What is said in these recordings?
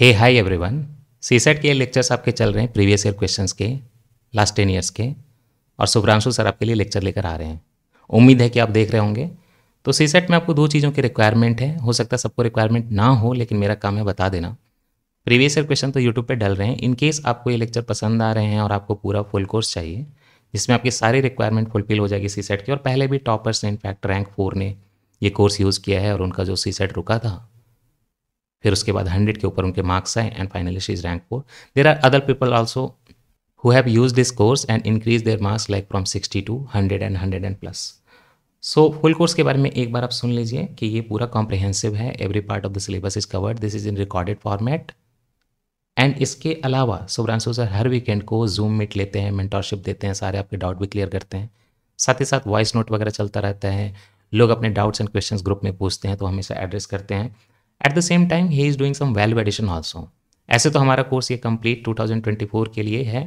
हे hi everyone CSAT के lectures आपके चल रहे हैं प्रीवियस ईयर क्वेश्चंस के लास्ट टेन ईयर्स के और शुभ्रांशु सर आपके लिए लेक्चर लेकर आ रहे हैं उम्मीद है कि आप देख रहे होंगे तो सीसेट में आपको दो चीज़ों की रिक्वायरमेंट है हो सकता है सबको रिक्वायरमेंट ना हो लेकिन मेरा काम है बता देना प्रीवियस ईयर क्वेश्चन तो यूट्यूब पर डल रहे हैं इन केस आपको ये लेक्चर पसंद आ रहे हैं और आपको पूरा फुल कोर्स चाहिए जिसमें आपकी सारी रिक्वायरमेंट फुलफिल हो जाएगी सीसेट की और पहले भी टॉपर्स ने इनफैक्ट रैंक फोर ने ये कोर्स यूज़ किया है और उनका जो सीसेट रुका था फिर उसके बाद हंड्रेड के ऊपर उनके मार्क्स आए and finally she is rank four there are other people also who have use this course and increase their marks like from sixty to hundred and hundred and plus so full course के बारे में एक बार आप सुन लीजिए कि ये पूरा comprehensive है every part of the syllabus is covered this is in recorded format and इसके अलावा सुब्रांशु सर हर वीकेंड को जूम मीट लेते हैं मेंटरशिप देते हैं सारे आपके डाउट भी क्लियर करते हैं साथ ही साथ वॉइस नोट वगैरह चलता रहता है लोग अपने डाउट्स एंड क्वेश्चंस ग्रुप में पूछते हैं तो हमेशा एड्रेस करते हैं at the same time he is doing some value addition also ऐसे तो हमारा कोर्स ये कंप्लीट 2024 के लिए है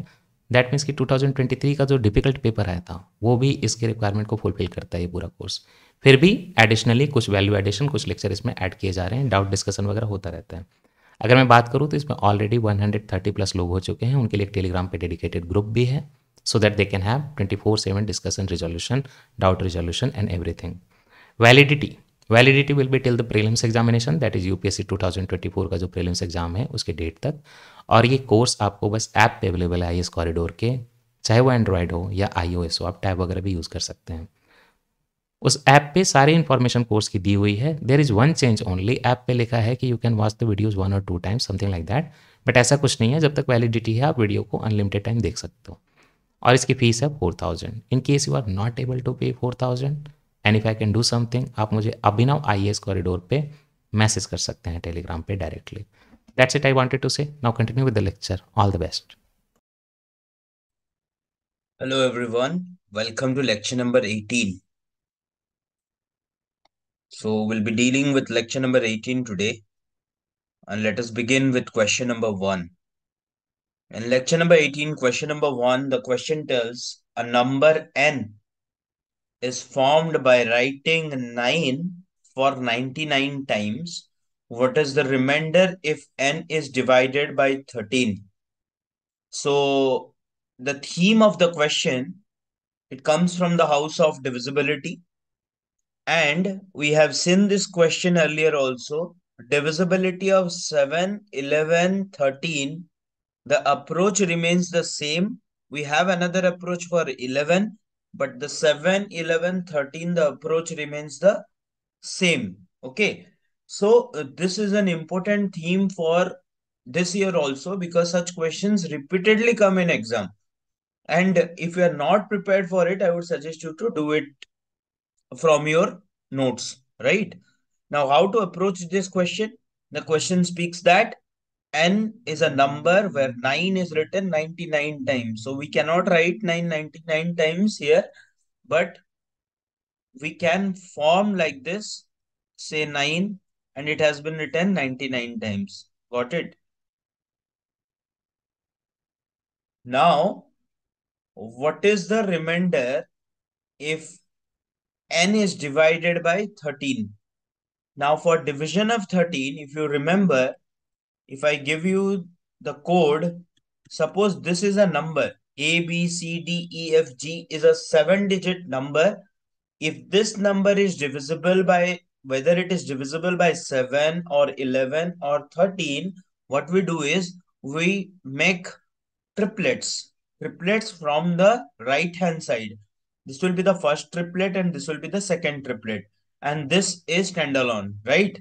दैट मीन्स कि 2023 का जो डिफिकल्ट पेपर आया था वो भी इसके रिक्वायरमेंट को फुलफिल करता है ये पूरा कोर्स फिर भी एडिशनली कुछ वैल्यू एडिशन कुछ लेक्चर इसमें ऐड किए जा रहे हैं डाउट डिस्कशन वगैरह होता रहता है अगर मैं बात करूँ तो इसमें ऑलरेडी 130 प्लस लोग हो चुके हैं उनके लिए एक टेलीग्राम पे डेडिकेटेड ग्रुप भी है so that they can have twenty four seven discussion resolution doubt resolution and everything validity validity will be till the prelims examination that is UPSC 2024 का जो प्रीलिम्स एग्जाम है उसके डेट तक और ये कोर्स आपको बस ऐप पे अवेलेबल है इस कॉरिडोर के चाहे वो एंड्रॉयड हो या आई हो आप टैब वगैरह भी यूज़ कर सकते हैं उस ऐप पे सारी इन्फॉर्मेशन कोर्स की दी हुई है there is one change only app पे लिखा है कि you can watch the videos one और two time something like that but ऐसा कुछ नहीं है जब तक वैलिडिटी है आप वीडियो को अनलिमिटेड टाइम देख सकते हो और इसकी फीस है four thousand in case you are not able to pay four thousand and if I can do something आप मुझे अभिनव आई एस कॉरिडोर पे मैसेज कर सकते हैं टेलीग्राम पे directly that's it I wanted to say now continue with the lecture all the best hello everyone welcome to lecture number 18 so we'll be dealing with lecture number 18 today and let us begin with question number 1 in lecture number 18 question number 1 the question tells a number n is formed by writing 9 for 99 times, what is the remainder if n is divided by 13? So the theme of the question, it comes from the house of divisibility. And we have seen this question earlier also. Divisibility of 7, 11, 13. The approach remains the same. We have another approach for 11 but the 7, 11, 13, the approach remains the same. Okay. So uh, this is an important theme for this year also because such questions repeatedly come in exam. And if you are not prepared for it, I would suggest you to do it from your notes, right? Now, how to approach this question? The question speaks that n is a number where 9 is written 99 times. So we cannot write 999 times here, but we can form like this, say 9, and it has been written 99 times. Got it? Now, what is the remainder if n is divided by 13? Now, for division of 13, if you remember, if I give you the code, suppose this is a number, A, B, C, D, E, F, G is a seven digit number. If this number is divisible by, whether it is divisible by 7 or 11 or 13, what we do is we make triplets, triplets from the right hand side. This will be the first triplet and this will be the second triplet. And this is standalone, right?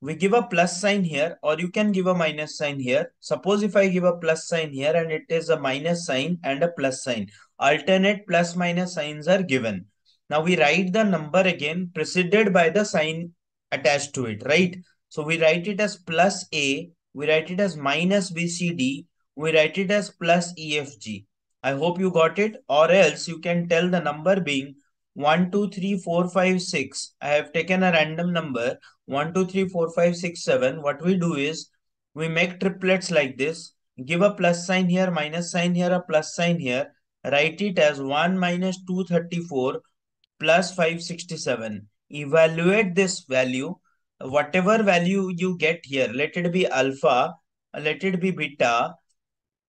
we give a plus sign here or you can give a minus sign here. Suppose if I give a plus sign here and it is a minus sign and a plus sign. Alternate plus minus signs are given. Now we write the number again preceded by the sign attached to it, right? So we write it as plus A, we write it as minus BCD, we write it as plus EFG. I hope you got it or else you can tell the number being 1, 2, 3, 4, 5, 6. I have taken a random number 1, 2, 3, 4, 5, 6, 7. What we do is we make triplets like this. Give a plus sign here, minus sign here, a plus sign here. Write it as 1 minus 234 plus 567. Evaluate this value. Whatever value you get here, let it be alpha, let it be beta.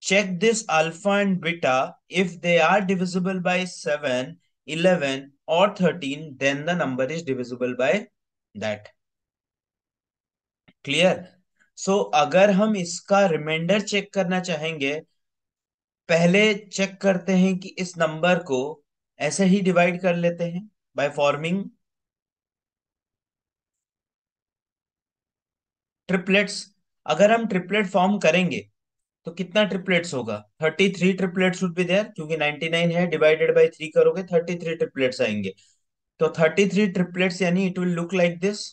Check this alpha and beta. If they are divisible by 7, eleven और 13 then the number is divisible by that clear so अगर हम इसका reminder check करना चाहेंगे पहले check करते हैं कि इस नंबर को ऐसे ही डिवाइड कर लेते हैं बाय फॉर्मिंग ट्रिपलेट्स अगर हम ट्रिपलेट फॉर्म करेंगे तो कितना ट्रिपलेट्स होगा thirty three triplet should be there क्योंकि नाइनटी नाइन है डिवाइडेड बाई थ्री करोगे थर्टी थ्री ट्रिपलेट्स आएंगे तो थर्टी थ्री ट्रिपलेट्स यानी it will look like this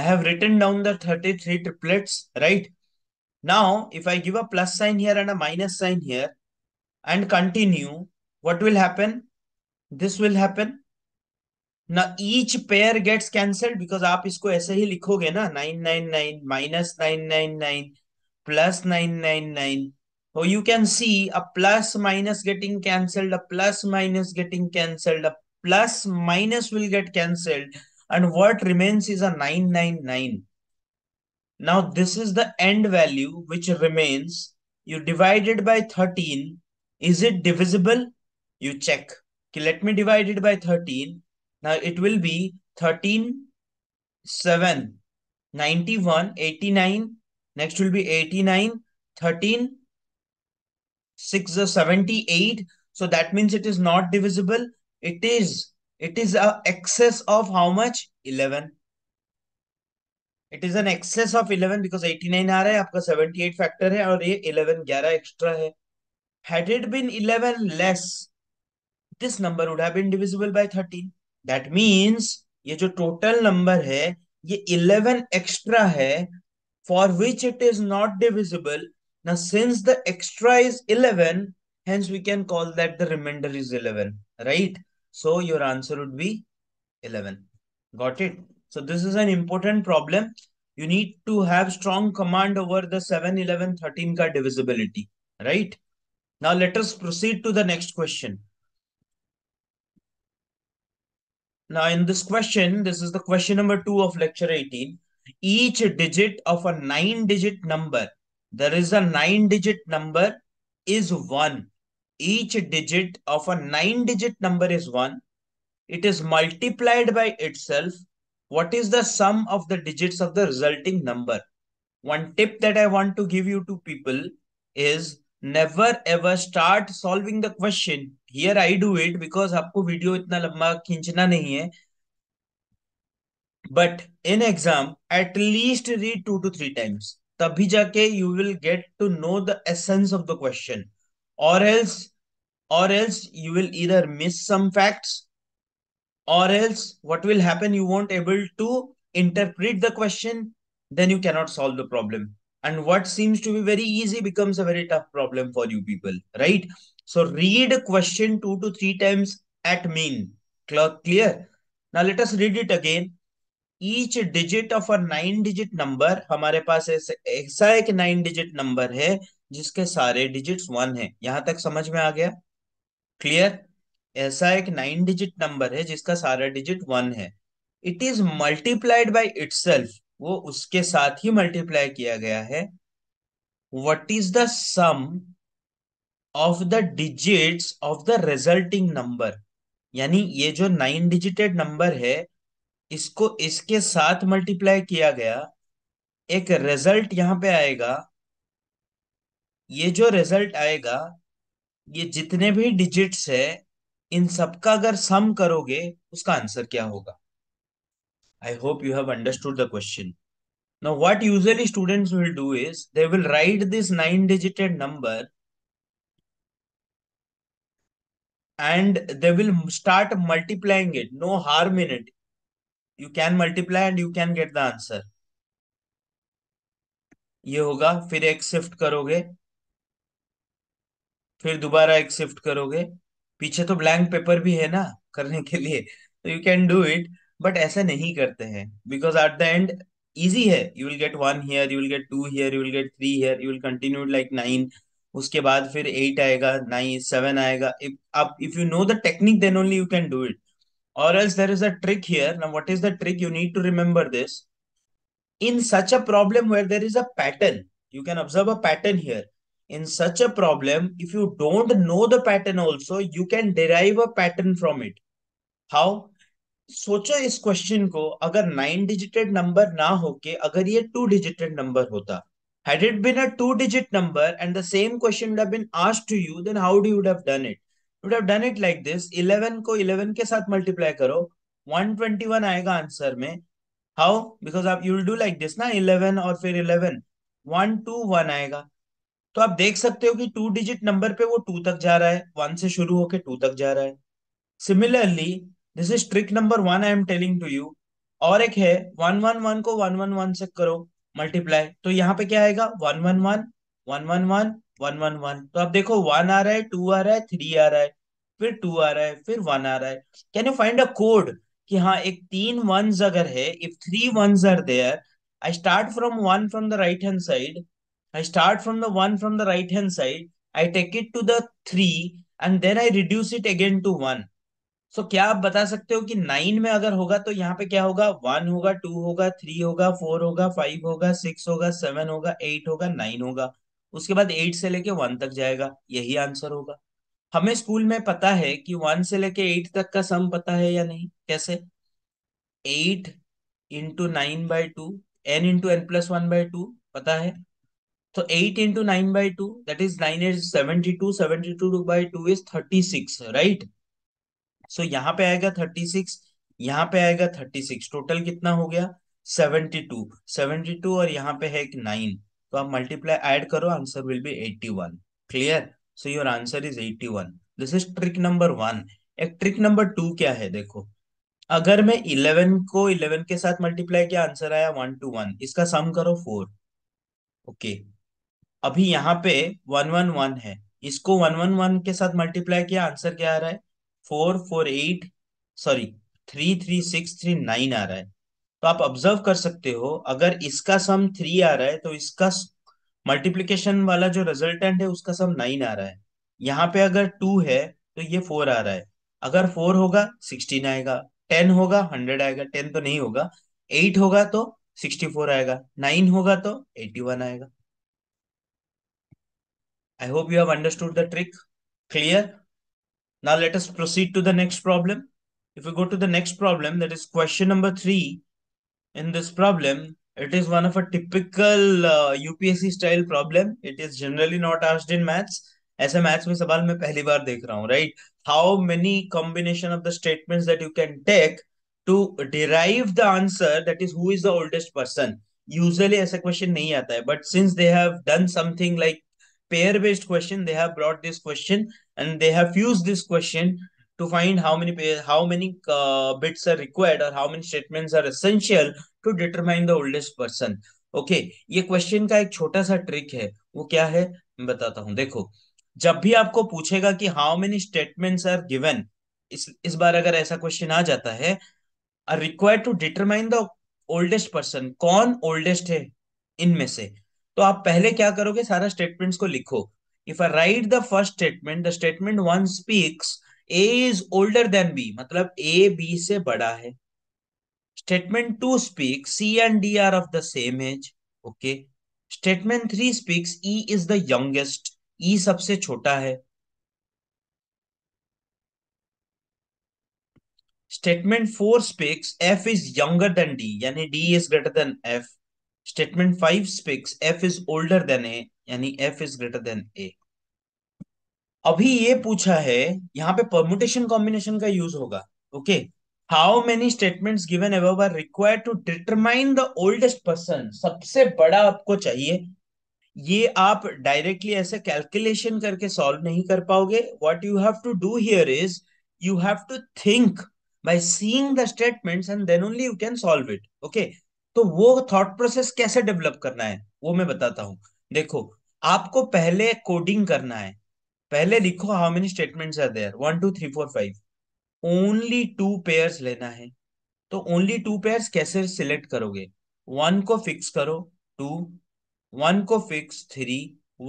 I have written down the thirty-three triplets, right? Now, if I give a plus sign here and a minus sign here and continue, what will happen? This will happen. Now each pair gets cancelled because आप इसको ऐसे ही लिखोगे nine nine nine minus nine nine nine 999. So you can see a plus minus getting cancelled, a plus minus getting cancelled, a plus minus will get cancelled. And what remains is a 999. Now this is the end value which remains. You divide it by 13. Is it divisible? you check okay, let me divide it by 13 now it will be 13 7 91 89 next will be 89 13 6 78 so that means it is not divisible it is it is a excess of how much 11 it is an excess of 11 because 89 आ रहा है आपका 78 factor hai aur ye 11 11 extra hai had it been 11 less this number would have been divisible by 13 that means ये जो total number है ये 11 extra है for which it is not divisible now since the extra is 11 hence we can call that the remainder is 11 right so your answer would be 11 got it so this is an important problem you need to have strong command over the 7 11 13 ka divisibility right now let us proceed to the next question Now in this question, this is the question number two of lecture 18. Each digit of a nine digit number, there is a nine digit number is one. Each digit of a nine digit number is one. It is multiplied by itself. What is the sum of the digits of the resulting number? One tip that I want to give you to people is never ever start solving the question here I do it because आपको video इतना लंबा खींचना नहीं है but in exam at least read two to three times तभी जाके you will get to know the essence of the question और else और एल्स यू विल इधर मिस सम फैक्ट्स और else what will happen you won't able to interpret the question then you cannot solve the problem and what seems to be very easy becomes a very tough problem for you people right so read question 2 to 3 times at mean clear now let us read it again each digit of a nine digit number हमारे पास ऐसा एक nine digit number है जिसके सारे digits one है यहां तक समझ में आ गया क्लियर ऐसा एक नाइन डिजिट नंबर है जिसका सारा डिजिट वन है it is multiplied by itself वो उसके साथ ही मल्टीप्लाई किया गया है what is the sum of the digits of the resulting number यानी ये जो नाइन डिजिटेड नंबर है इसको इसके साथ मल्टीप्लाई किया गया एक रिजल्ट यहां पे आएगा ये जो रिजल्ट आएगा ये जितने भी डिजिट्स है इन सबका अगर सम करोगे उसका आंसर क्या होगा I hope you have understood the question. Now, what usually students will do is they will write this nine digit number and they will start multiplying it. No harm in it. You can multiply and you can get the answer. ये होगा फिर एक shift करोगे फिर दोबारा एक shift करोगे पीछे तो ब्लैंक पेपर भी है ना करने के लिए तो you can do it but ऐसे नहीं करते हैं because at the end easy है you will get one here you will get two here you will get three here you will continue like nine उसके बाद फिर एट आएगा nine seven आएगा if you know the technique then only you can do it और else there is a trick here now what is the trick you need to remember this in such a problem where there is a pattern you can observe a pattern here in such a problem if you don't know the pattern also you can derive a pattern from it how सोचो इस question को अगर nine डिजिटेड number ना होके अगर ये two digited number होता had it been a two digit number and the same question would have been asked to you then how do you would have done it you would have done it like this 11 को 11 के साथ multiply करो 121 आएगा answer में how because आप you do like this ना 11 और फिर 11 वन टू वन आएगा तो आप देख सकते हो कि टू डिजिट नंबर पे वो टू तक जा रहा है वन से शुरू होके टू तक जा रहा है similarly this is trick number one I am telling to you और एक है वन वन वन को वन वन वन से करो मल्टीप्लाई तो यहाँ पे क्या आएगा one one one one one one one one one तो आप देखो वन आ रहा है टू आ रहा है थ्री आ रहा है फिर टू आ रहा है फिर वन आ रहा है can you find a code कि हाँ एक तीन वन अगर है if three one are there I start from one from the right hand side I start from the one from the right hand side I take it to the three and then I reduce it again to one so so, क्या आप बता सकते हो कि nine में अगर होगा तो यहाँ पे क्या होगा वन होगा टू होगा थ्री होगा फोर होगा फाइव होगा सिक्स होगा सेवन होगा एट होगा नाइन होगा उसके बाद एट से लेके वन तक जाएगा यही आंसर होगा हमें स्कूल में पता है कि वन से लेके एट तक का सम पता है या नहीं कैसे eight into nine by two n into n plus one by two पता है तो eight into nine by two that is nine as seventy two seventy two by two is thirty six right so so, यहाँ पे आएगा thirty six यहाँ पे आएगा thirty six total कितना हो गया सेवेंटी टू सेवेंटी टू और यहाँ पे है एक नाइन तो आप मल्टीप्लाई ऐड करो answer will be eighty one clear so your answer is eighty one this is trick number one एक ट्रिक नंबर टू क्या है देखो अगर मैं इलेवन को इलेवन के साथ मल्टीप्लाई किया आंसर आया वन टू वन इसका सम करो फोर ओके okay. अभी यहाँ पे वन वन वन है इसको वन वन वन के साथ मल्टीप्लाई किया आंसर क्या आ रहा है four four eight sorry three three six three nine आ रहा है तो आप ऑब्जर्व कर सकते हो अगर इसका सम थ्री आ रहा है तो इसका मल्टीप्लीकेशन वाला जो रिजल्टेंट है उसका सम नाइन आ रहा है यहाँ पे अगर टू है तो ये फोर आ रहा है अगर फोर होगा सिक्सटीन आएगा टेन होगा हंड्रेड आएगा टेन तो नहीं होगा एट होगा तो सिक्सटी फोर आएगा नाइन होगा तो एटी वन आएगा I hope you have understood the trick clear Now let us proceed to the next problem. If we go to the next problem, that is question number three in this problem, it is one of a typical uh, UPSC style problem. It is generally not asked in maths. As maths, mein sabal mein pehli baar dekh raha hun, right? How many combination of the statements that you can take to derive the answer that is who is the oldest person? Usually as a question nahi aata hai, but since they have done something like pair-based question, they have brought this question and they have used this question to find how many how many uh, bits are required or how many statements are essential to determine the oldest person okay okay, ये question का एक छोटा सा trick है वो क्या है मैं बताता हूं देखो जब भी आपको पूछेगा कि how many statements are given इस इस बार अगर ऐसा क्वेश्चन आ जाता है are required to determine the oldest person कौन ओल्डेस्ट है इनमें से तो आप पहले क्या करोगे सारा स्टेटमेंट्स को लिखो if I write the first statement the statement one speaks A is older than B मतलब ए बी से बड़ा है statement two speaks C and D are of the same age okay statement three speaks E is the youngest E सबसे छोटा है statement four speaks F is younger than D यानी D is greater than F statement five speaks F is older than ए यानी F is greater than A अभी ये पूछा है यहाँ पे परमुटेशन कॉम्बिनेशन का यूज होगा okay how many statements given एव are require to determine the oldest person सबसे बड़ा आपको चाहिए ये आप डायरेक्टली ऐसे कैलकुलेशन करके सॉल्व नहीं कर पाओगे what you have to do here is you have to think by seeing the statements and then only you can solve it okay तो वो थॉट प्रोसेस कैसे डेवलप करना है वो मैं बताता हूँ देखो आपको पहले कोडिंग करना है पहले लिखो how many statements are there one two three four five only two pairs लेना है तो ओनली टू पेयर्स कैसे सिलेक्ट करोगे वन को फिक्स करो टू वन को फिक्स थ्री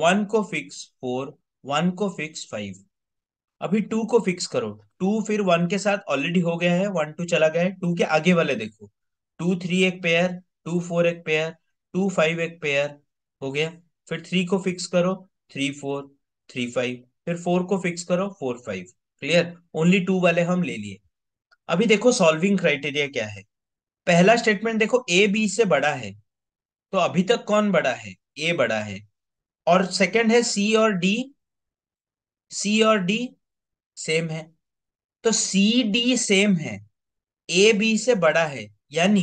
वन को फिक्स फोर वन को फिक्स फाइव अभी टू को फिक्स करो टू फिर वन के साथ ऑलरेडी हो गया है वन टू चला गया है टू के आगे वाले देखो टू थ्री एक पेयर टू फोर एक पेयर टू फाइव एक पेयर हो गया फिर थ्री को फिक्स करो थ्री फोर थ्री फाइव फिर फोर को फिक्स करो four five clear only two वाले हम ले लिए अभी देखो सॉल्विंग क्राइटेरिया क्या है पहला स्टेटमेंट देखो ए बी से बड़ा है तो अभी तक कौन बड़ा है ए बड़ा है और सेकंड है सी और डी सी और डी सेम है तो सी डी सेम है ए बी से बड़ा है यानी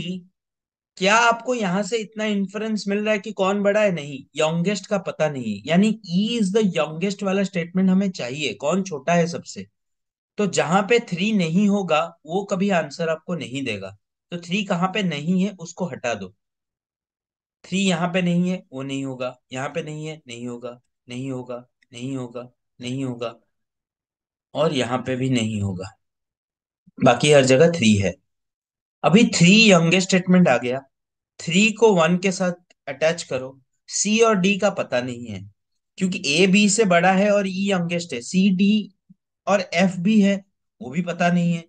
क्या आपको यहां से इतना इन्फ्रेंस मिल रहा है कि कौन बड़ा है नहीं यंगेस्ट का पता नहीं है यानी ई इज द यंगेस्ट वाला स्टेटमेंट हमें चाहिए कौन छोटा है सबसे तो जहां पे थ्री नहीं होगा वो कभी आंसर आपको नहीं देगा तो थ्री कहाँ पे नहीं है उसको हटा दो थ्री यहाँ पे नहीं है वो नहीं होगा यहाँ पे नहीं है नहीं होगा नहीं होगा नहीं होगा नहीं होगा और यहाँ पे भी नहीं होगा बाकी हर जगह थ्री है अभी थ्री यंगेस्ट स्टेटमेंट आ गया थ्री को वन के साथ अटैच करो सी और डी का पता नहीं है क्योंकि ए बी से बड़ा है और ई e यंगेस्ट है सी डी और एफ भी है वो भी पता नहीं है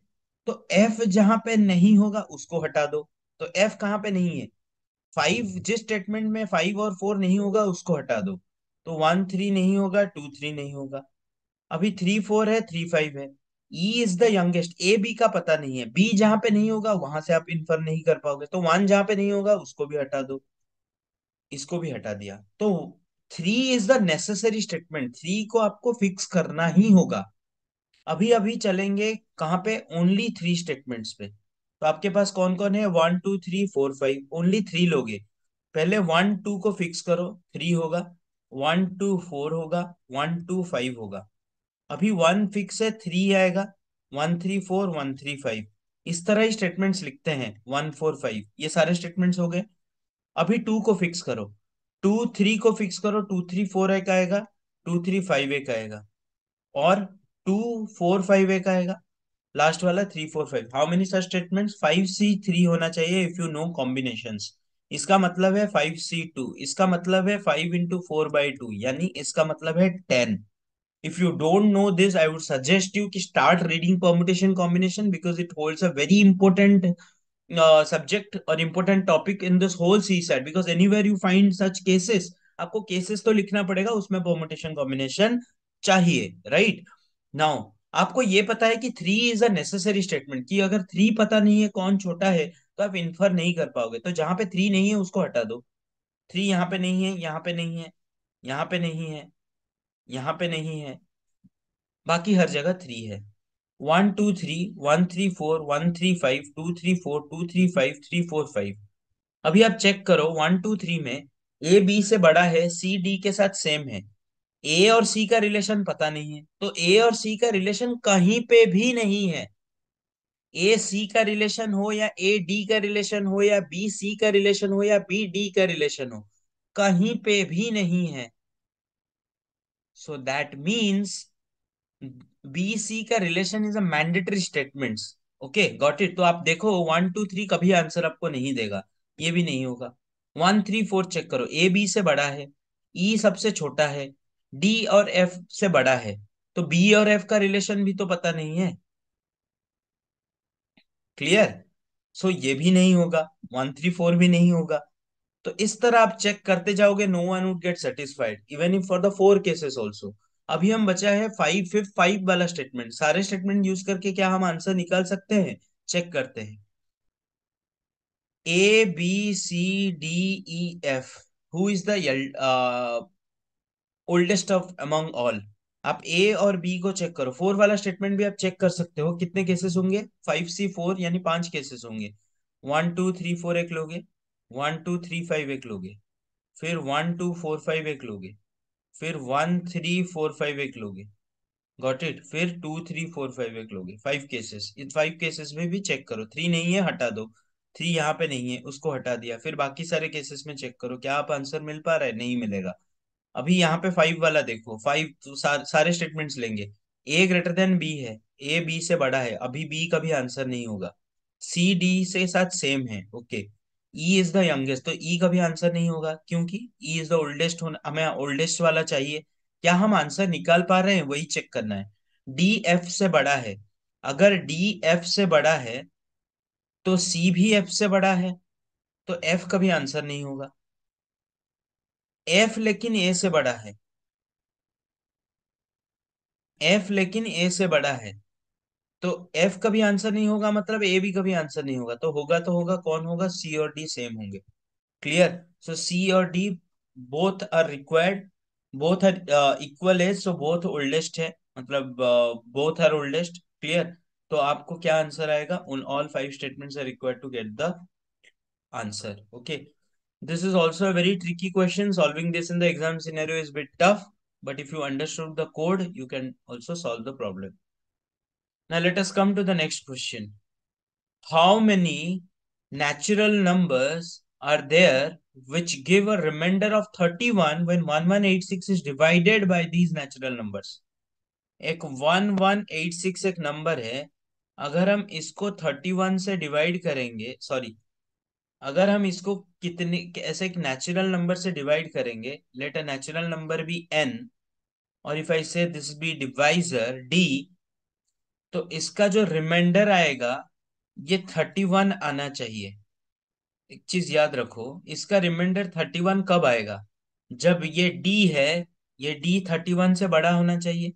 तो एफ जहां पे नहीं होगा उसको हटा दो तो एफ कहाँ पे नहीं है फाइव जिस स्टेटमेंट में फाइव और फोर नहीं होगा उसको हटा दो तो वन थ्री नहीं होगा टू थ्री नहीं होगा अभी थ्री फोर है थ्री फाइव है E is the youngest A B का पता नहीं है बी जहां पे नहीं होगा वहां से आप इन्फर नहीं कर पाओगे तो वन जहां पे नहीं होगा उसको भी हटा दो इसको भी हटा दिया तो three is the necessary statement three को आपको फिक्स करना ही होगा अभी अभी चलेंगे कहाँ पे ओनली थ्री स्टेटमेंट्स पे तो आपके पास कौन कौन है one two three four five only three लोगे पहले वन टू को फिक्स करो थ्री होगा वन टू फोर होगा वन टू फाइव होगा अभी वन फिक्स है थ्री आएगा one three four one three five इस तरह ही स्टेटमेंट्स लिखते हैं वन फोर फाइव ये सारे स्टेटमेंट्स हो गए अभी टू को फिक्स करो टू थ्री को फिक्स करो टू थ्री फोर एक आएगा टू थ्री फाइव एक आएगा और टू फोर फाइव एक आएगा लास्ट वाला three four five how many sir statement five C three होना चाहिए इफ यू नो कॉम्बिनेशन इसका मतलब है फाइव सी टू इसका मतलब है five into four by two यानी इसका मतलब है ten If you don't know this, I would suggest you to start reading permutation combination because it holds a very important uh, subject or important topic in this whole C set because anywhere you find such cases, आपको cases तो लिखना पड़ेगा उसमें permutation combination चाहिए right now आपको ये पता है कि three is a necessary statement कि अगर थ्री पता नहीं है कौन छोटा है तो आप infer नहीं कर पाओगे तो जहां पे थ्री नहीं है उसको हटा दो थ्री यहाँ पे नहीं है यहाँ पे नहीं है यहाँ पे नहीं है यहाँ पे नहीं है बाकी हर जगह थ्री है one two three one three four one three five two three four two three five three four five अभी आप चेक करो वन टू थ्री में ए बी से बड़ा है सी डी के साथ सेम है ए और सी का रिलेशन पता नहीं है तो ए और सी का रिलेशन कहीं पे भी नहीं है ए सी का रिलेशन हो या ए डी का रिलेशन हो या बी सी का रिलेशन हो या बी डी का रिलेशन हो कहीं पे भी नहीं है दैट मीन्स बी सी का relation is a mandatory statements okay got it तो आप देखो वन टू थ्री कभी आंसर आपको नहीं देगा ये भी नहीं होगा वन थ्री फोर चेक करो ए बी से बड़ा है ई e सबसे छोटा है डी और एफ से बड़ा है तो बी और एफ का रिलेशन भी तो पता नहीं है क्लियर सो so, ये भी नहीं होगा वन थ्री फोर भी नहीं होगा तो इस तरह आप चेक करते जाओगे no one would get satisfied even if for the four cases also अभी हम बचा है फाइव फिफ्थ फाइव वाला स्टेटमेंट सारे स्टेटमेंट यूज करके क्या हम आंसर निकाल सकते हैं चेक करते हैं A B C D E F who is the oldest of among all आप ए और बी को चेक करो फोर वाला स्टेटमेंट भी आप चेक कर सकते हो कितने केसेस होंगे फाइव सी फोर यानी पांच केसेस होंगे वन टू थ्री फोर एक लोगे वन टू थ्री फाइव एक लोगे फिर वन टू फोर फाइव एक लोगे फिर वन थ्री फोर फाइव एक लोगे गॉट इट फिर टू थ्री फोर फाइव एक लोगे फाइव केसेस इन फाइव केसेस में भी चेक करो थ्री नहीं है हटा दो थ्री यहाँ पे नहीं है उसको हटा दिया फिर बाकी सारे केसेस में चेक करो क्या आप आंसर मिल पा रहा है नहीं मिलेगा अभी यहाँ पे फाइव वाला देखो फाइव तो सारे स्टेटमेंट्स लेंगे ए ग्रेटर देन बी है ए बी से बड़ा है अभी बी का भी आंसर नहीं होगा सी डी से साथ सेम है okay okay. E is the youngest तो ई e का भी आंसर नहीं होगा क्योंकि ई इज द ओल्डेस्ट होना हमें ओल्डेस्ट वाला चाहिए क्या हम आंसर निकाल पा रहे हैं वही चेक करना है डी एफ से बड़ा है अगर डी एफ से बड़ा है तो सी भी एफ से बड़ा है तो एफ का भी आंसर नहीं होगा एफ लेकिन ए से बड़ा है एफ लेकिन ए से बड़ा है तो एफ का भी आंसर नहीं होगा मतलब ए बी का भी आंसर नहीं होगा तो होगा तो होगा कौन होगा सी और डी सेम होंगे क्लियर सो सी और D both are required both are equal age so both oldest है मतलब बोथ आर ओल्डेस्ट क्लियर तो आपको क्या आंसर आएगा उन all five statements are required to get the answer okay this is also a very tricky question solving this in the exam scenario is a bit tough but if you understood the code you can also solve Now let us come to the next question. How many natural numbers are there which give a remainder of 31 when 1186 is divided by these natural numbers? एक 1186 एक number है अगर हम इसको 31 से divide करेंगे sorry अगर हम इसको कितने ऐसे एक नेचुरल नंबर से डिवाइड करेंगे let a natural number be n और if I say this B divisor D तो इसका जो रिमाइंडर आएगा ये थर्टी वन आना चाहिए एक चीज याद रखो इसका रिमाइंडर थर्टी वन कब आएगा जब ये डी है ये डी थर्टी वन से बड़ा होना चाहिए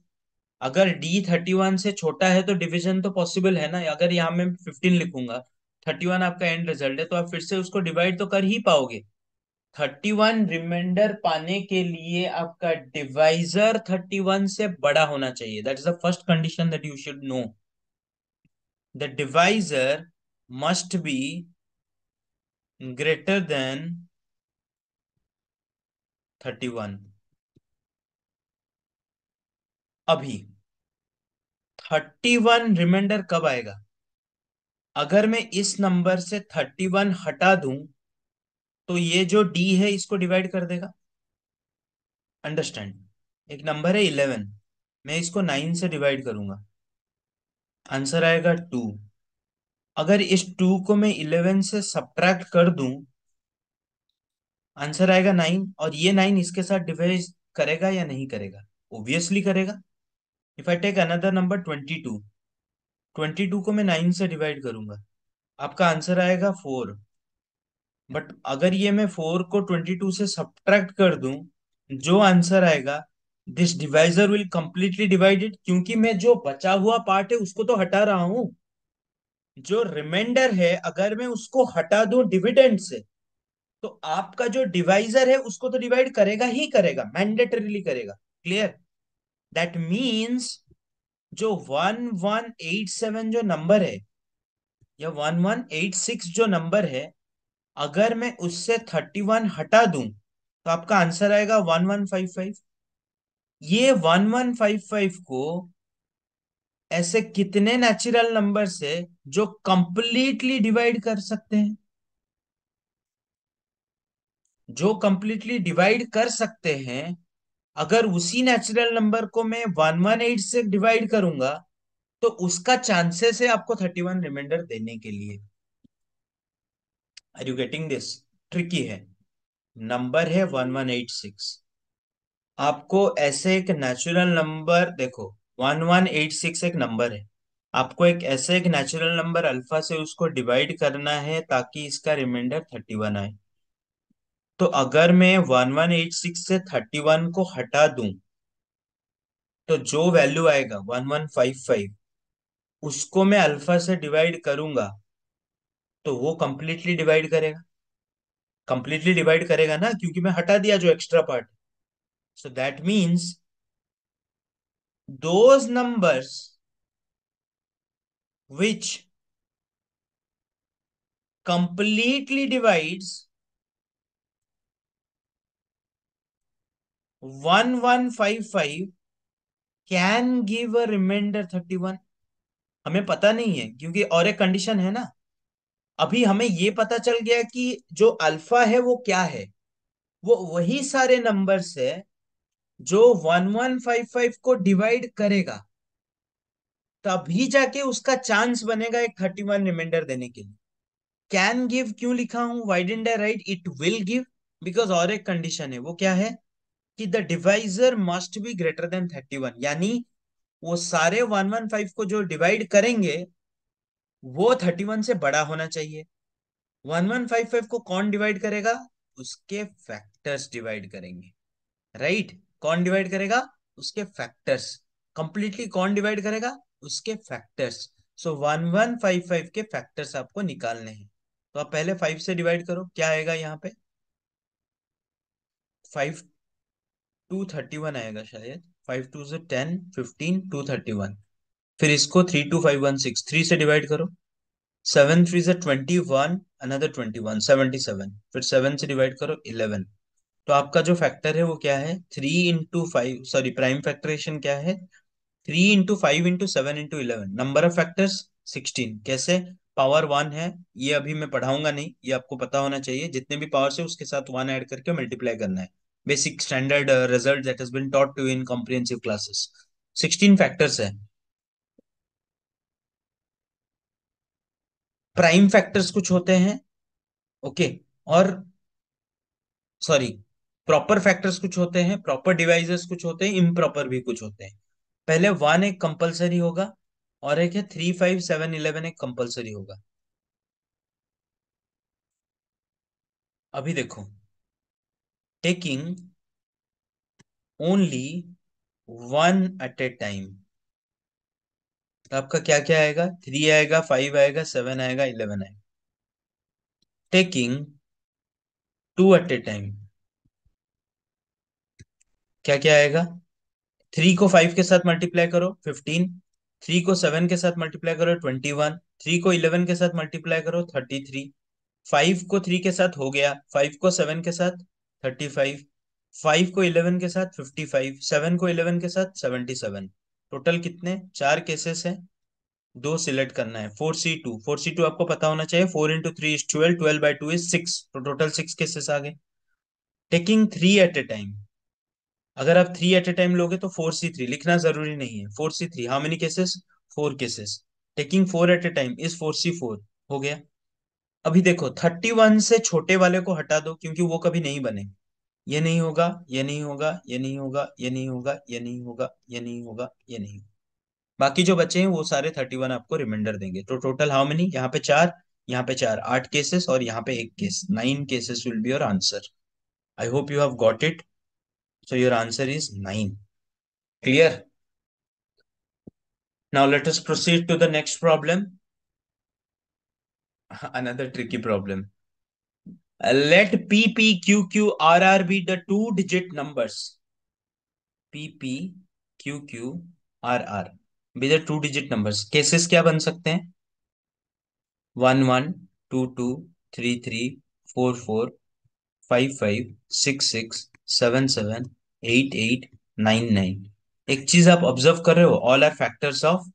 अगर डी थर्टी वन से छोटा है तो डिवीजन तो पॉसिबल है ना अगर यहाँ मैं फिफ्टीन लिखूंगा थर्टी वन आपका एंड रिजल्ट है तो आप फिर से उसको डिवाइड तो कर ही पाओगे थर्टी वन रिमाइंडर पाने के लिए आपका डिवाइजर थर्टी वन से बड़ा होना चाहिए that is the first condition that you should know the divisor must be greater than thirty one अभी थर्टी वन रिमाइंडर कब आएगा अगर मैं इस नंबर से थर्टी वन हटा दूं तो ये जो डी है इसको डिवाइड कर देगा अंडरस्टैंड एक नंबर है इलेवन मैं इसको नाइन से डिवाइड करूंगा आंसर आएगा टू अगर इस टू को मैं इलेवन से सब्ट्रैक्ट कर दूं आंसर आएगा नाइन और ये नाइन इसके साथ डिवाइड करेगा या नहीं करेगा ओब्वियसली करेगा if I take another number twenty two twenty two को मैं नाइन से डिवाइड करूंगा आपका आंसर आएगा फोर बट अगर ये मैं फोर को ट्वेंटी टू से सब्ट्रैक्ट कर दूं जो आंसर आएगा this divisor will completely divided क्योंकि मैं जो बचा हुआ पार्ट है उसको तो हटा रहा हूं जो रिमाइंडर है अगर मैं उसको हटा दू डिविडेंड से तो आपका जो डिवाइजर है उसको तो डिवाइड करेगा ही करेगा मैंडेटरीली करेगा क्लियर दैट मीन्स जो वन वन एट सेवन जो नंबर है या वन वन एट सिक्स जो नंबर है अगर मैं उससे थर्टी वन हटा दूं तो आपका आंसर आएगा वन वन फाइव फाइव ये वन वन फाइव फाइव को ऐसे कितने नेचुरल नंबर से जो कंप्लीटली डिवाइड कर सकते हैं जो कंप्लीटली डिवाइड कर सकते हैं अगर उसी नेचुरल नंबर को मैं वन वन एट से डिवाइड करूंगा तो उसका चांसेस है आपको थर्टी वन रिमाइंडर देने के लिए are you getting this tricky है नंबर है वन वन एट सिक्स आपको ऐसे एक नेचुरल नंबर देखो वन वन एट सिक्स एक नंबर है आपको एक ऐसे एक नेचुरल नंबर अल्फा से उसको डिवाइड करना है ताकि इसका रिमाइंडर थर्टी वन आए तो अगर मैं वन वन एट सिक्स से थर्टी वन को हटा दूं तो जो वैल्यू आएगा वन वन फाइव फाइव उसको मैं अल्फा से डिवाइड करूंगा तो वो कंप्लीटली डिवाइड करेगा कंप्लीटली डिवाइड करेगा ना क्योंकि मैं हटा दिया जो extra part so that means those numbers which completely one one five five can give a reminder thirty one हमें पता नहीं है क्योंकि और एक कंडीशन है ना अभी हमें ये पता चल गया कि जो अल्फा है वो क्या है वो वही सारे नंबर्स है जो वन वन फाइव फाइव को डिवाइड करेगा तभी जाके उसका चांस बनेगा एक थर्टी वन रिमाइंडर देने के लिए कैन गिव क्यों लिखा हूं why didn't I write it will give because और एक कंडीशन है वो क्या है कि the divisor must be greater than one यानी वो सारे वन वन फाइव को जो डिवाइड करेंगे वो थर्टी वन से बड़ा होना चाहिए वन वन फाइव फाइव को कौन डिवाइड करेगा उसके फैक्टर्स डिवाइड करेंगे राइट right? कौन डिवाइड करेगा उसके फैक्टर्स कंप्लीटली कौन डिवाइड करेगा उसके factors so one one five five के फैक्टर्स आपको निकालने हैं तो आप पहले फाइव से डिवाइड करो क्या आएगा यहाँ पे फाइव टू थर्टी वन आएगा शायद फाइव टू से ten fifteen two thirty one फिर इसको three two five one six three से डिवाइड करो सेवन थ्री से twenty one another twenty one seventy seven फिर सेवन से डिवाइड करो इलेवन तो आपका जो फैक्टर है वो क्या है three into five sorry prime factorization क्या है three into five into seven into eleven number of factors sixteen कैसे पावर वन है ये अभी मैं पढ़ाऊंगा नहीं ये आपको पता होना चाहिए जितने भी पावर से उसके साथ वन ऐड करके मल्टीप्लाई करना है basic standard result that has been taught to in comprehensive classes sixteen factors है प्राइम फैक्टर्स कुछ होते हैं ओके और सॉरी प्रॉपर फैक्टर्स कुछ होते हैं प्रॉपर डिवाइजर्स कुछ होते हैं इम्प्रॉपर भी कुछ होते हैं पहले वन एक कंपलसरी होगा और एक है थ्री फाइव सेवन इलेवन एक कंपलसरी होगा अभी देखो taking only one at a time आपका क्या क्या आएगा थ्री आएगा फाइव आएगा सेवन आएगा इलेवन आएगा taking two at a time क्या क्या आएगा थ्री को फाइव के साथ मल्टीप्लाई करो फिफ्टीन थ्री को सेवन के साथ मल्टीप्लाई करो ट्वेंटी वन थ्री को इलेवन के साथ मल्टीप्लाई करो थर्टी थ्री फाइव को थ्री के साथ हो गया फाइव को सेवन के साथ थर्टी फाइव फाइव को इलेवन के साथ फिफ्टी फाइव सेवन को इलेवन के साथ सेवेंटी सेवन टोटल कितने चार केसेस है दो सिलेक्ट करना है four C two four C two आपको पता होना चाहिए four into three is twelve twelve by two is six तो टोटल सिक्स केसेस आ गए taking three at a time अगर आप थ्री एट ए टाइम लोगे तो फोर सी थ्री लिखना जरूरी नहीं है four C three how many cases four cases taking four at a time is four C four हो गया अभी देखो थर्टी वन से छोटे वाले को हटा दो क्योंकि वो कभी नहीं बने ये नहीं होगा ये नहीं होगा ये नहीं होगा ये नहीं होगा ये नहीं होगा ये नहीं होगा ये नहीं होगा बाकी जो बचे हैं वो सारे थर्टी वन आपको रिमाइंडर देंगे तो टोटल हाउ मेनी यहाँ पे चार यहाँ पे चार आठ केसेस और यहाँ पे एक case nine cases will be your answer I hope you have got it so your answer is nine clear now let us proceed to the next problem another tricky problem let P, P, Q, Q, R, R be the two digit numbers. P, P, Q, Q, R, R be the two digit numbers. Cases क्या बन सकते हैं one one two to three three four four five five six six seven seven eight eight nine nine एक चीज आप observe कर रहे हो all are factors of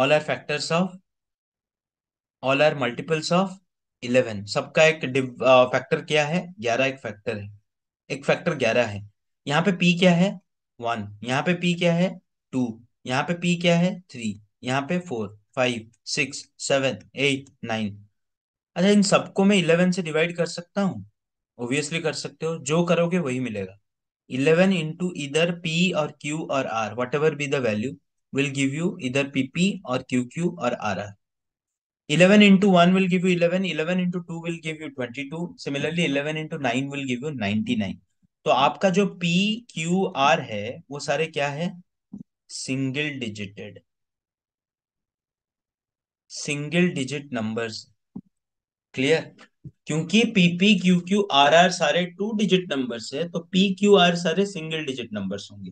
all are factors of all are multiples of eleven सबका एक factor क्या है ग्यारह एक फैक्टर है एक फैक्टर ग्यारह है यहाँ पे पी क्या है वन यहाँ पे पी क्या है टू यहाँ पे पी क्या है थ्री यहाँ पे four five six seven eight nine अच्छा इन सबको मैं इलेवन से डिवाइड कर सकता हूँ ओब्वियसली कर सकते हो जो करोगे वही मिलेगा इलेवन इंटू इधर पी और क्यू और R whatever be the value will give you इधर पी पी और क्यू क्यू और R R 11 into 1 will give you 11, 11 into 2 will give you 22, similarly 11 into 9 will give you 99. तो आपका जो P, Q, R है वो सारे क्या है single digited single digit numbers clear क्योंकि P P Q Q R R सारे टू डिजिट नंबर्स है तो पी क्यू आर सारे सिंगल डिजिट नंबर्स होंगे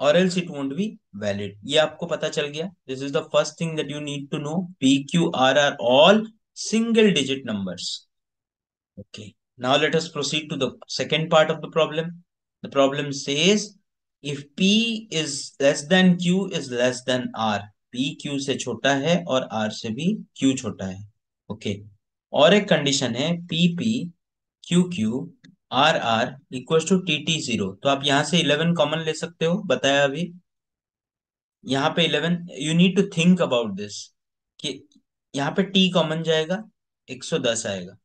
और else it won't be valid ये आपको पता चल गया this is the first thing that you need to know P Q R R all single digit numbers okay now let us proceed to the second part of the problem the problem says if p is less than q is less than r p q से छोटा है और r से भी q छोटा है okay और एक कंडीशन है p p q q R R equal to T T zero तो आप यहां से इलेवन कॉमन ले सकते हो बताया अभी यहाँ पे eleven you need to think about this कि यहाँ पे टी कॉमन जाएगा एक सौ दस आएगा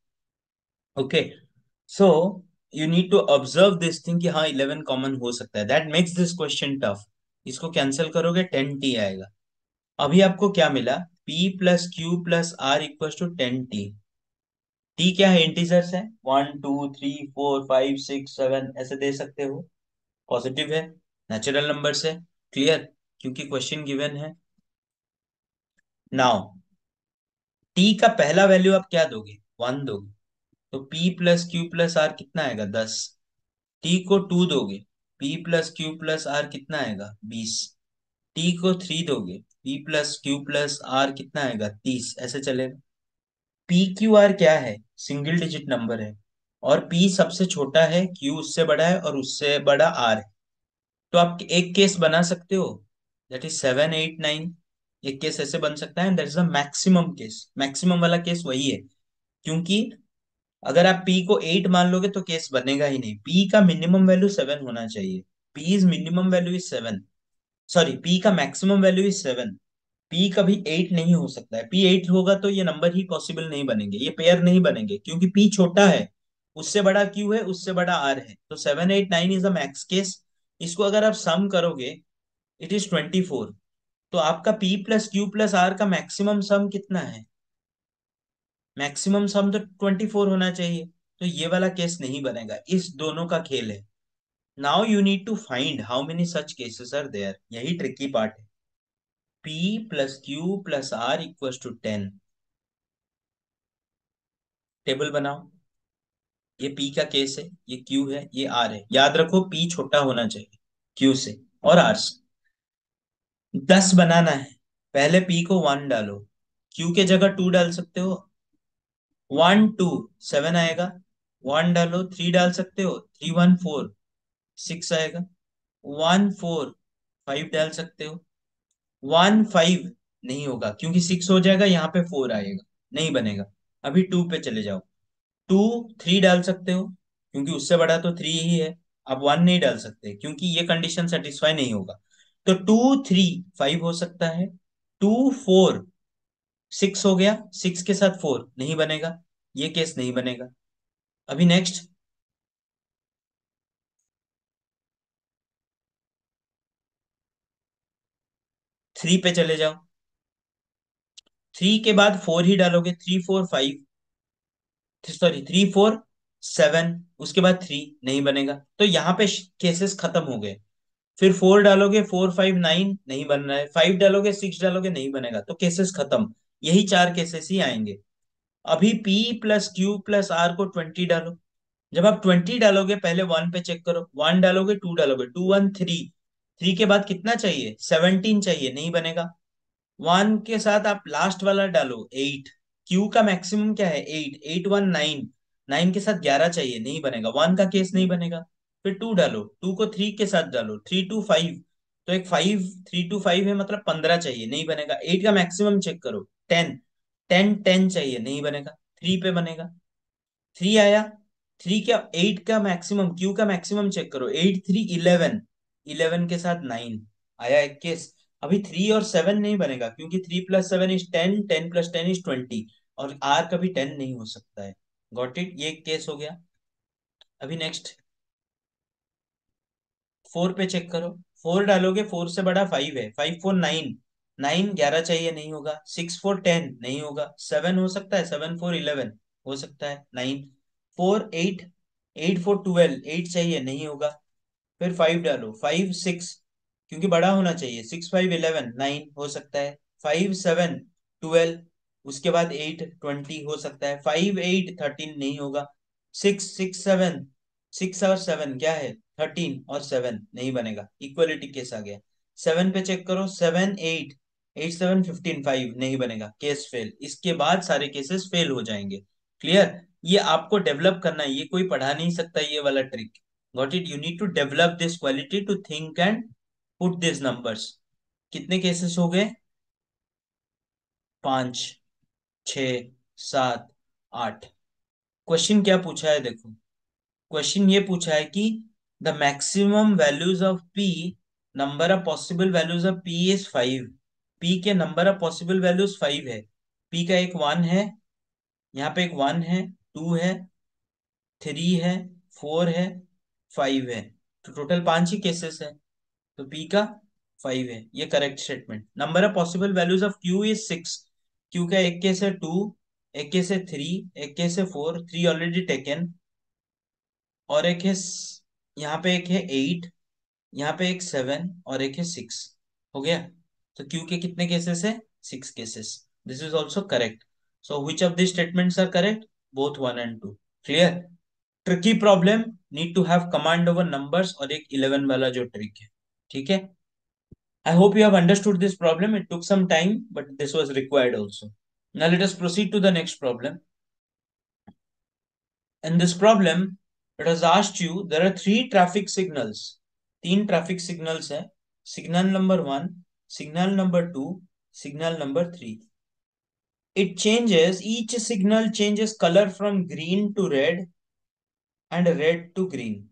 okay so you need to observe this thing कि हाँ इलेवन कॉमन हो सकता है that makes this question tough इसको कैंसिल करोगे टेन टी आएगा अभी आपको क्या मिला P plus Q plus R equal to ten T T क्या है इंटीजर्स है one two three four five six seven ऐसे दे सकते हो पॉजिटिव है नेचुरल नंबर है क्लियर क्योंकि क्वेश्चन गिवन है नाउ टी का पहला वैल्यू आप क्या दोगे वन दोगे तो P plus Q plus R कितना आएगा दस टी को टू दोगे P plus Q plus R कितना आएगा बीस टी को थ्री दोगे P plus Q plus R कितना आएगा तीस ऐसे चलेगा पी क्यू आर क्या है सिंगल डिजिट नंबर है और पी सबसे छोटा है क्यू उससे बड़ा है और उससे बड़ा आर है तो आप एक केस बना सकते हो that is seven eight nine एक केस ऐसे बन सकता है that is the maximum case maximum वाला केस वही है क्योंकि अगर आप पी को एट मान लोगे तो केस बनेगा ही नहीं पी का मिनिमम वैल्यू सेवन होना चाहिए P is minimum value is seven sorry P का maximum value is seven P कभी एट नहीं हो सकता है पी एट होगा तो ये नंबर ही पॉसिबल नहीं बनेंगे ये पेयर नहीं बनेंगे क्योंकि पी छोटा है उससे बड़ा क्यू है उससे बड़ा आर है तो seven eight nine is a max case इसको अगर आप सम करोगे इट इज ट्वेंटी फोर तो आपका P plus Q plus R का मैक्सिमम सम कितना है मैक्सिमम सम तो ट्वेंटी फोर होना चाहिए तो ये वाला केस नहीं बनेगा इस दोनों का खेल है now you need to find how many such cases are there यही ट्रिकी पार्ट है P plus Q plus R equal to ten table बनाओ ये पी का केस है ये क्यू है ये आर है याद रखो पी छोटा होना चाहिए क्यू से और आर से दस बनाना है पहले पी को वन डालो क्यू के जगह टू डाल सकते हो वन टू सेवन आएगा वन डालो थ्री डाल सकते हो थ्री वन फोर सिक्स आएगा वन फोर फाइव डाल सकते हो वन फाइव नहीं होगा क्योंकि सिक्स हो जाएगा यहाँ पे फोर आएगा नहीं बनेगा अभी टू पे चले जाओ टू थ्री डाल सकते हो क्योंकि उससे बड़ा तो थ्री ही है अब वन नहीं डाल सकते क्योंकि ये कंडीशन सेटिस्फाई नहीं होगा तो टू थ्री फाइव हो सकता है टू फोर सिक्स हो गया सिक्स के साथ फोर नहीं बनेगा ये केस नहीं बनेगा अभी नेक्स्ट थ्री पे चले जाओ थ्री के बाद फोर ही डालोगे three four five sorry three four seven उसके बाद थ्री नहीं बनेगा तो यहाँ पे केसेस खत्म हो गए फिर फोर डालोगे फोर फाइव नाइन नहीं बन रहा है फाइव डालोगे सिक्स डालोगे नहीं बनेगा तो केसेस खत्म यही चार केसेस ही आएंगे अभी P plus Q plus R को ट्वेंटी डालो जब आप ट्वेंटी डालोगे पहले वन पे चेक करो वन डालोगे टू डालोगे टू वन थ्री थ्री के बाद कितना चाहिए सेवनटीन चाहिए नहीं बनेगा वन के साथ आप लास्ट वाला डालो एट क्यू का मैक्सिमम क्या है eight eight one nine nine के साथ ग्यारह चाहिए नहीं बनेगा वन का केस नहीं बनेगा फिर टू डालो टू को थ्री के साथ डालो थ्री टू फाइव तो एक फाइव थ्री टू फाइव है मतलब पंद्रह चाहिए नहीं बनेगा एट का मैक्सिमम चेक करो टेन टेन टेन चाहिए नहीं बनेगा थ्री पे बनेगा थ्री आया थ्री का एट का मैक्सिमम क्यू का मैक्सिमम चेक करो एट थ्री इलेवन इलेवन के साथ नाइन आया इक्कीस अभी थ्री और सेवन नहीं बनेगा क्योंकि three plus seven is ten ten plus ten is twenty और आर कभी टेन नहीं हो सकता है गॉट इट ये केस हो गया अभी नेक्स्ट फोर पे चेक करो फोर डालोगे फोर से बड़ा फाइव है फाइव फोर नाइन नाइन ग्यारह चाहिए नहीं होगा सिक्स फोर टेन नहीं होगा सेवन हो सकता है सेवन फोर इलेवन हो सकता है nine four eight eight four twelve eight चाहिए नहीं होगा फिर फाइव डालो फाइव सिक्स क्योंकि बड़ा होना चाहिए सिक्स फाइव इलेवन नाइन हो सकता है फाइव सेवन ट्वेल्व उसके बाद एट ट्वेंटी हो सकता है फाइव एट थर्टीन नहीं होगा सिक्स सिक्स सेवन सिक्स और सेवन क्या है थर्टीन और सेवन नहीं बनेगा इक्वलिटी केस आ गया सेवन पे चेक करो seven eight eight seven fifteen five नहीं बनेगा केस फेल इसके बाद सारे केसेस फेल हो जाएंगे क्लियर ये आपको डेवलप करना है ये कोई पढ़ा नहीं सकता ये वाला trick what it you need to develop this quality to think and put these numbers कितने केसेस हो गए पांच छ सात आठ क्वेश्चन क्या पूछा है देखो क्वेश्चन ये पूछा है कि the maximum values of P number of possible values of P is five P के number of possible values five है पी का एक वन है यहाँ पे एक वन है टू है थ्री है फोर है फाइव है तो टोटल पांच ही केसेस है तो पी का फाइव है ये correct statement number of possible values of Q is six Q का एक केस है टू एक केस है थ्री एक केस है फोर थ्री ऑलरेडी टेकन और एक है यहाँ पे एक है एट यहाँ पे एक सेवन और एक है सिक्स हो गया तो क्यू के कितने केसेस है six cases this is also correct so which of this statements are correct both one and two clear tricky problem need to have command over numbers और एक इलेवन वाला जो ट्रिक है ठीक है I hope you have understood this problem it took some time but this was required also now let us proceed to the next problem in this problem it has asked you there are three traffic signals तीन traffic signals है signal number one signal number two signal number three it changes each signal changes color from green to red and red to green.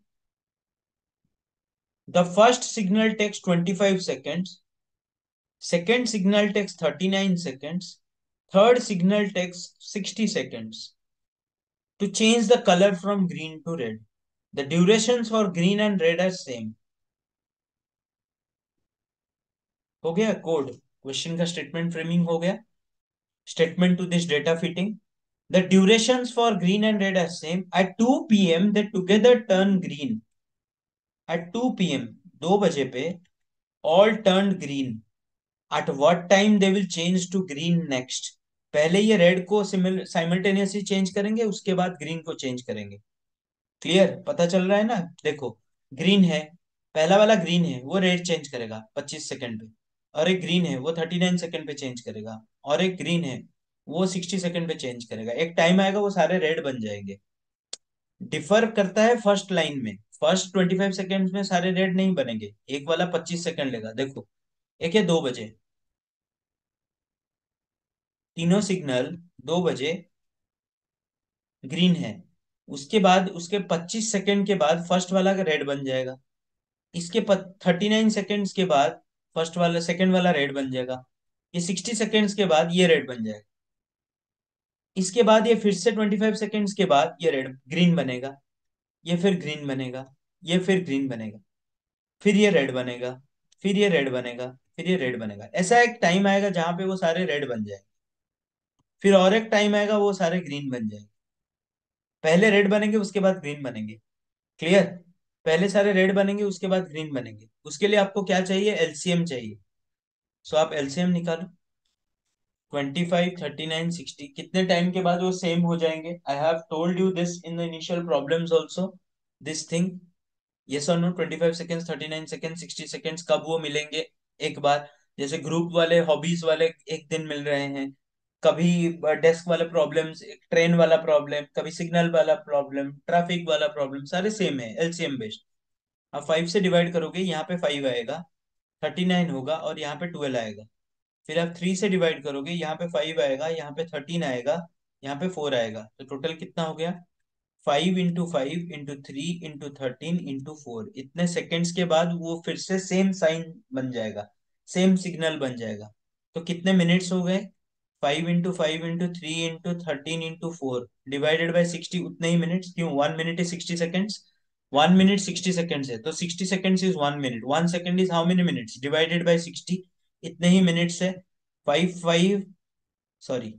The first signal takes 25 seconds, second signal takes 39 seconds, third signal takes 60 seconds to change the color from green to red. The durations for green and red are same. हो गया code question का statement framing हो गया statement to this data fitting. The durations for green and red are same. At 2 p.m. they together turn green. At 2 p.m. 2 baje pe all turned green. At what time they will change to green next? पहले ये red को simultaneously change करेंगे उसके बाद green को change करेंगे clear पता चल रहा है ना देखो ग्रीन है पहला वाला ग्रीन है वो रेड चेंज करेगा 25 सेकंड पे और एक ग्रीन है वो 39 सेकंड पे चेंज करेगा और एक ग्रीन है वो सिक्सटी सेकेंड पे चेंज करेगा एक टाइम आएगा वो सारे रेड बन जाएंगे डिफर करता है फर्स्ट लाइन में फर्स्ट ट्वेंटी फाइव सेकेंड में सारे रेड नहीं बनेंगे एक वाला पच्चीस सेकेंड लेगा देखो एक है दो बजे तीनों सिग्नल दो बजे ग्रीन है उसके बाद उसके पच्चीस सेकेंड के बाद फर्स्ट वाला का रेड बन जाएगा इसके थर्टी नाइन सेकेंड्स के बाद फर्स्ट वाला सेकेंड वाला रेड बन जाएगा ये सिक्सटी सेकेंड्स के बाद ये रेड बन जाएगा इसके बाद ये फिर से 25 सेकेंड्स के बाद ये रेड ग्रीन बनेगा ये फिर ग्रीन बनेगा ये फिर ग्रीन बनेगा फिर ये रेड बनेगा फिर ये रेड बनेगा फिर ये रेड बनेगा ऐसा एक टाइम आएगा जहां पे वो सारे रेड बन जाएंगे फिर और एक टाइम आएगा वो सारे ग्रीन बन जाएंगे पहले रेड बनेंगे उसके बाद ग्रीन बनेंगे क्लियर पहले सारे रेड बनेंगे उसके बाद ग्रीन बनेंगे उसके लिए आपको क्या चाहिए एलसीएम चाहिए सो आप एलसीएम निकालो twenty five thirty nine sixty कितने टाइम के बाद वो सेम हो जाएंगे I have told you this in the initial problems also this thing yes और no twenty five seconds thirty nine second sixty seconds कब वो मिलेंगे एक बार जैसे ग्रुप वाले हॉबीज वाले एक दिन मिल रहे हैं कभी डेस्क वाले प्रॉब्लम ट्रेन वाला प्रॉब्लम कभी सिग्नल वाला प्रॉब्लम ट्रैफिक वाला प्रॉब्लम सारे सेम है एलसीएम बेस्ड अब फाइव से डिवाइड करोगे यहाँ पे फाइव आएगा थर्टी नाइन होगा और यहाँ पे ट्वेल्व आएगा फिर आप थ्री से डिवाइड करोगे यहाँ पे फाइव आएगा यहाँ पे थर्टीन आएगा यहाँ पे फोर आएगा तो टोटल कितना हो गया five into five into three into thirteen into four इतने सेकेंड्स के बाद वो फिर से सेम साइन बन जाएगा सेम सिग्नल बन जाएगा तो कितने मिनट्स हो गए five into five into three into thirteen into four divided by sixty उतने ही मिनट्स क्यों one minute is sixty seconds one minute sixty seconds है तो sixty seconds is one minute one second is how many minutes divided by sixty इतने ही minutes है five five sorry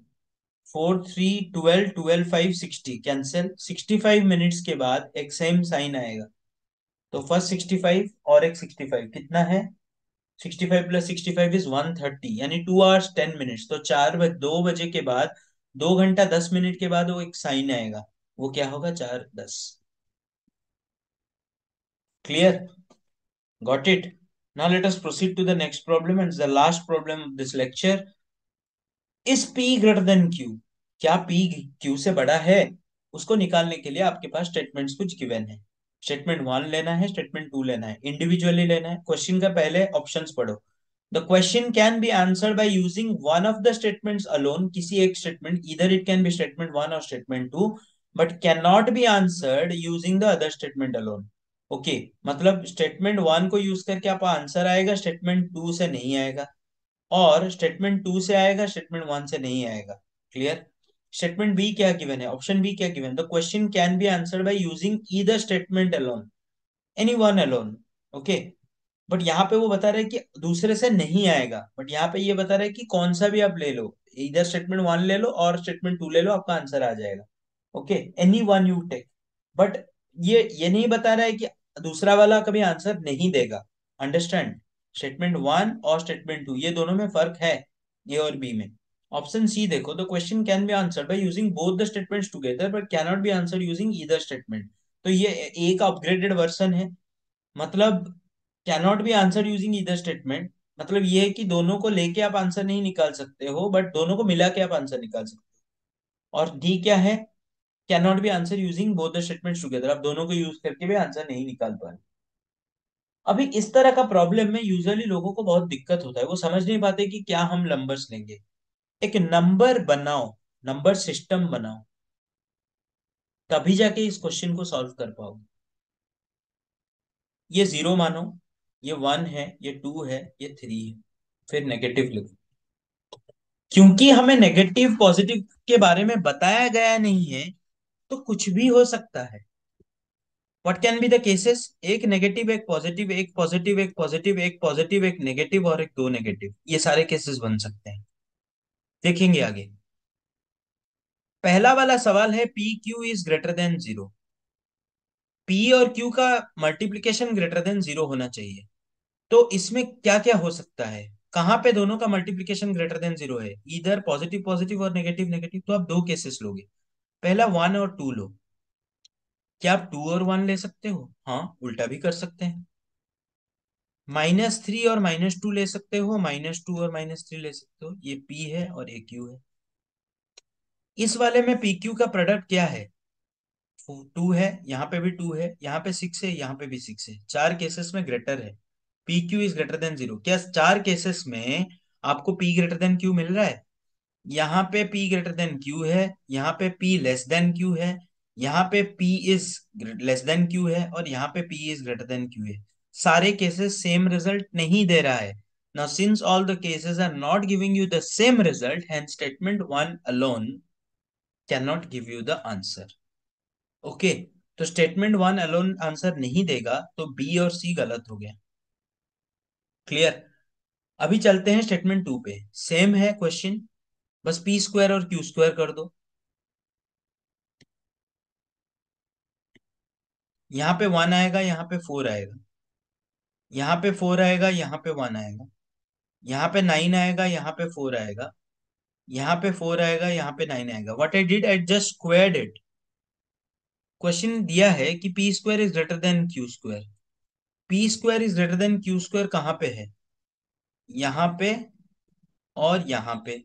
four three twelve twelve five sixty cancel sixty five minutes के बाद एक same sign आएगा तो फर्स्ट सिक्सटी फाइव और एक सिक्सटी फाइव कितना है sixty five plus sixty five is one thirty यानी टू आवर्स टेन मिनट्स तो चार बज दो बजे के बाद दो घंटा दस मिनट के बाद वो एक साइन आएगा वो क्या होगा चार दस clear got it Now let us proceed to the next problem and the last problem of this lecture. Is P greater than Q? क्या P Q से बड़ा है उसको निकालने के लिए आपके पास स्टेटमेंट्स कुछ गिवन है स्टेटमेंट वन लेना है स्टेटमेंट टू लेना है इंडिविजुअली लेना है क्वेश्चन का पहले ऑप्शंस पढ़ो The question can be answered by using one of the statements alone, किसी एक statement, either it can be statement one or statement two, but cannot be answered using the other statement alone. Okay okay, मतलब statement one को use करके आपका answer आएगा statement to से नहीं आएगा और स्टेटमेंट टू से आएगा स्टेटमेंट वन से नहीं आएगा क्लियर स्टेटमेंट बी क्या गिवन है ऑप्शन बी क्या given the question can be answered by using either statement alone any one alone okay but यहाँ पे वो बता रहे कि दूसरे से नहीं आएगा बट यहाँ पे ये यह बता रहे कि कौन सा भी आप ले लो इधर स्टेटमेंट वन ले लो और स्टेटमेंट टू ले लो आपका आंसर आ जाएगा okay any one you take but ये ये नहीं बता रहा है कि दूसरा वाला कभी आंसर नहीं देगा अंडरस्टैंड स्टेटमेंट वन और स्टेटमेंट टू ये दोनों में फर्क है ए और बी में ऑप्शन सी देखो the question can be answer by using both the statement together but can not be answer using either statement तो ये एक अपग्रेडेड वर्सन है मतलब can not be answer using either statement मतलब ये है कि दोनों को लेके आप आंसर नहीं निकाल सकते हो बट दोनों को मिला के आप आंसर निकाल सकते हो और डी क्या है can not be answer using both the statements together आप दोनों को यूज करके भी आंसर नहीं निकाल पाए अभी इस तरह का प्रॉब्लम में यूजली लोगों को बहुत दिक्कत होता है वो समझ नहीं पाते कि क्या हम नंबर्स लेंगे एक नंबर बनाओ नंबर सिस्टम बनाओ तभी जाके इस क्वेश्चन को सॉल्व कर पाओगे ये जीरो मानो ये वन है ये टू है ये थ्री है फिर नेगेटिव लिखो क्योंकि हमें नेगेटिव पॉजिटिव के बारे में बताया गया नहीं है तो कुछ भी हो सकता है what can be the cases एक नेगेटिव एक पॉजिटिव एक पॉजिटिव एक पॉजिटिव एक पॉजिटिव एक नेगेटिव और एक दो नेगेटिव ये सारे केसेस बन सकते हैं देखेंगे आगे पहला वाला सवाल है P Q is greater than zero P और क्यू का मल्टीप्लीकेशन ग्रेटर देन जीरो होना चाहिए तो इसमें क्या क्या हो सकता है कहां पे दोनों का मल्टीप्लीकेशन ग्रेटर देन जीरो है इधर पॉजिटिव पॉजिटिव और नेगेटिव नेगेटिव तो आप दो केसेस लोगे पहला वन और टू लो क्या आप टू और वन ले सकते हो हाँ उल्टा भी कर सकते हैं माइनस थ्री और माइनस टू ले सकते हो माइनस टू और माइनस थ्री ले सकते हो ये पी है और ए क्यू है इस वाले में पी क्यू का प्रोडक्ट क्या है टू है यहाँ पे भी टू है यहाँ पे सिक्स है यहाँ पे भी सिक्स है चार केसेस में ग्रेटर है P Q is greater than zero क्या चार केसेस में आपको पी ग्रेटर देन क्यू मिल रहा है यहाँ पे p ग्रेटर देन q है यहाँ पे p लेस देन q है यहाँ पे p is less than q है और यहाँ पे p is greater than q है सारे केसेस सेम रिजल्ट नहीं दे रहा है Now, since all the cases are not giving you the same result, hence statement 1 alone cannot give you the answer. Okay, तो statement 1 alone answer नहीं देगा तो B और C गलत हो गया क्लियर अभी चलते हैं स्टेटमेंट टू पे सेम है क्वेश्चन बस पी स्क्वायर और क्यू स्क्वायर कर दो यहां पे वन आएगा यहाँ पे फोर आएगा यहाँ पे फोर आएगा यहां पे वन आएगा यहाँ पे नाइन आएगा यहां पे फोर आएगा यहाँ पे फोर आएगा यहां पे नाइन आएगा what I did at just squared it question दिया है कि P square is greater than Q square P square is greater than Q square कहां पे है यहां पे और यहां पे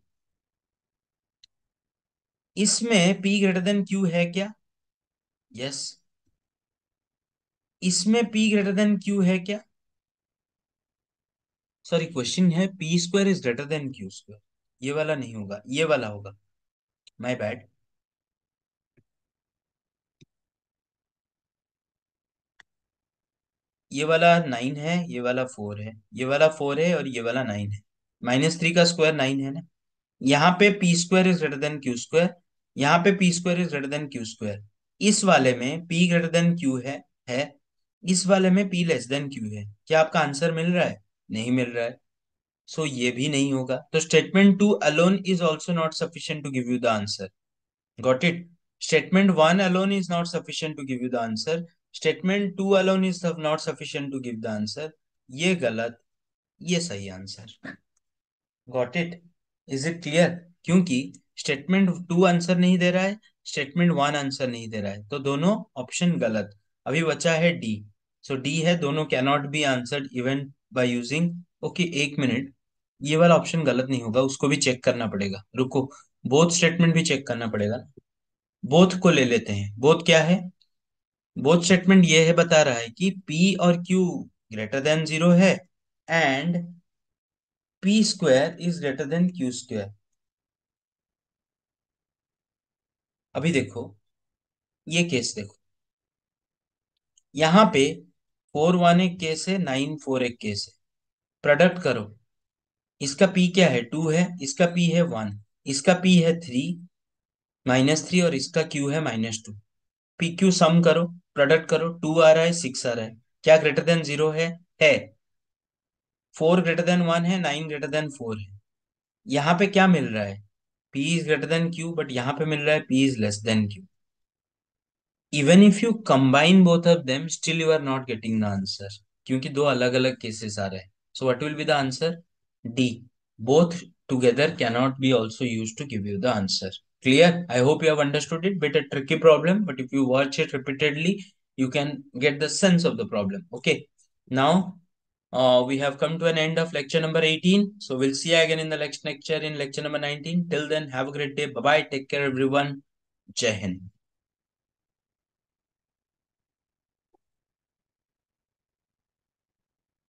इसमें पी ग्रेटर देन क्यू है क्या यस yes. इसमें पी ग्रेटर देन क्यू है क्या सॉरी क्वेश्चन है P square is greater than Q square ये वाला नहीं होगा ये वाला होगा माई बैड ये वाला नाइन है ये वाला फोर है ये वाला फोर है और ये वाला नाइन है माइनस थ्री का स्क्वायर नाइन है ना यहाँ पे P square is greater than Q square यहाँ पे P square is greater than Q square इस वाले में पी ग्रेटर देन क्यू है है इस वाले में पी लेस देन क्यू है क्या आपका आंसर मिल रहा है नहीं मिल रहा है सो so, ये भी नहीं होगा तो statement two alone is also not sufficient to give you the answer got it statement one alone is not sufficient to give you the answer statement two alone is not sufficient to give the answer ये गलत ये सही answer got it is it clear क्योंकि statement two answer नहीं दे रहा है statement one answer नहीं दे रहा है तो दोनों ऑप्शन गलत अभी बचा है डी सो डी है दोनों cannot be answer even by using okay एक मिनट ये वाला ऑप्शन गलत नहीं होगा उसको भी चेक करना पड़ेगा रुको बोथ स्टेटमेंट भी चेक करना पड़ेगा बोथ को ले लेते हैं बोथ क्या है बोथ स्टेटमेंट ये है बता रहा है कि पी और क्यू ग्रेटर देन जीरो है and P square is greater than Q square अभी देखो ये केस देखो यहाँ पे फोर वन एक केस है नाइन फोर एक केस है प्रोडक्ट करो इसका पी क्या है टू है इसका पी है वन इसका पी है थ्री माइनस थ्री और इसका क्यू है minus two P Q sum करो प्रोडक्ट करो टू आ रहा है सिक्स आ रहा है क्या ग्रेटर देन जीरो है है फोर ग्रेटर देन वन है नाइन ग्रेटर देन फोर है यहाँ पे क्या मिल रहा है P is greater than Q but यहाँ पे मिल रहा है P is less than Q. Even if you combine both of them, still you are not getting the answer. क्योंकि दो अलग अलग केसेस आ रहे हैं so what will be the answer D both together cannot be also use to give you the answer clear I hope you have understood it bit a tricky problem but if you watch it repeatedly you can get the sense of the problem okay now Uh, we have come to an end of lecture number 18. So we'll see you again in the next lecture in lecture number 19. Till then, have a great day. Bye-bye. Take care, everyone. Jai Hind.